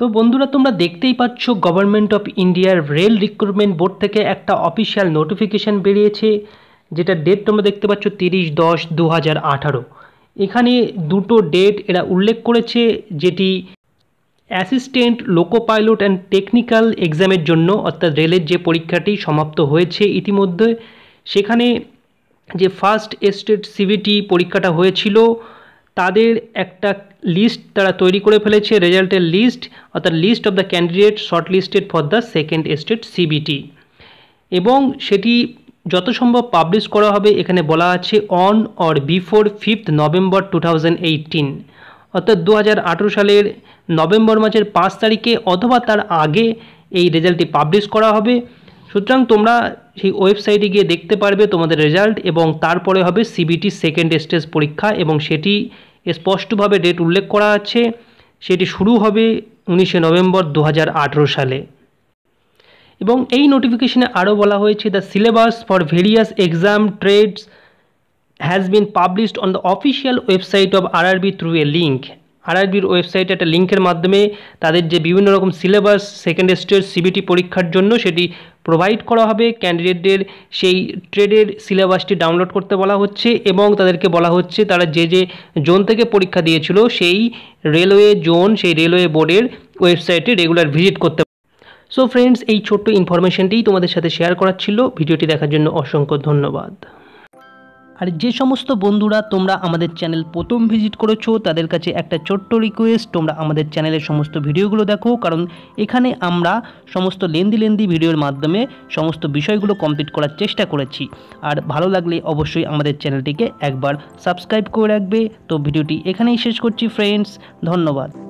তো বন্ধুরা তোমরা দেখতেই পাচ্ছ গভর্নমেন্ট অফ ইন্ডিয়ার রেল রিক্রুটমেন্ট বোর্ড থেকে একটা অফিসিয়াল নোটিফিকেশান বেরিয়েছে যেটা ডেট তোমরা দেখতে পাচ্ছ তিরিশ দশ দু হাজার আঠারো এখানে দুটো ডেট এরা উল্লেখ করেছে যেটি assistant loco pilot and technical এক্সামের জন্য অর্থাৎ রেলের যে পরীক্ষাটি সমাপ্ত হয়েছে ইতিমধ্যে সেখানে যে ফার্স্ট এস্টেট সিভিটি পরীক্ষাটা হয়েছিল তাদের একটা লিস্ট তারা তৈরি করে ফেলেছে রেজাল্টের লিস্ট অর্থাৎ list of the candidate short listed for the second state CBT এবং সেটি যত সম্ভব পাবলিশ করা হবে এখানে বলা আছে on or before fifth November two অর্থাৎ দু সালের নভেম্বর মাসের পাঁচ তারিখে অথবা তার আগে এই রেজাল্টটি পাবলিশ করা হবে সুতরাং তোমরা সেই ওয়েবসাইটে গিয়ে দেখতে পারবে তোমাদের রেজাল্ট এবং তারপরে হবে সিবিটি সেকেন্ড স্টেজ পরীক্ষা এবং সেটি স্পষ্টভাবে ডেট উল্লেখ করা আছে সেটি শুরু হবে উনিশে নভেম্বর দু সালে এবং এই নোটিফিকেশনে আরও বলা হয়েছে the syllabus for various exam trades has been published on the official website of RRB through a link আরআইবির ওয়েবসাইটে একটা লিঙ্কের মাধ্যমে তাদের যে বিভিন্ন রকম সিলেবাস সেকেন্ড স্টেজ সিবিটি পরীক্ষার জন্য সেটি প্রোভাইড করা হবে ক্যান্ডিডেটদের সেই ট্রেডের সিলেবাসটি ডাউনলোড করতে বলা হচ্ছে এবং তাদেরকে বলা হচ্ছে তারা যে যে জোন থেকে পরীক্ষা দিয়েছিল সেই রেলওয়ে জোন সেই রেলওয়ে বোর্ডের ওয়েবসাইটে রেগুলার ভিজিট করতে সো ফ্রেন্ডস এই ছোট্ট ইনফরমেশনটি তোমাদের সাথে শেয়ার করার ছিল ভিডিওটি দেখার জন্য অসংখ্য ধন্যবাদ আর যে সমস্ত বন্ধুরা তোমরা আমাদের চ্যানেল প্রথম ভিজিট করেছো তাদের কাছে একটা ছোট্ট রিকোয়েস্ট তোমরা আমাদের চ্যানেলের সমস্ত ভিডিওগুলো দেখো কারণ এখানে আমরা সমস্ত লেন্দি লেন্দি ভিডিওর মাধ্যমে সমস্ত বিষয়গুলো কমপ্লিট করার চেষ্টা করেছি আর ভালো লাগলে অবশ্যই আমাদের চ্যানেলটিকে একবার সাবস্ক্রাইব করে রাখবে তো ভিডিওটি এখানেই শেষ করছি ফ্রেন্ডস ধন্যবাদ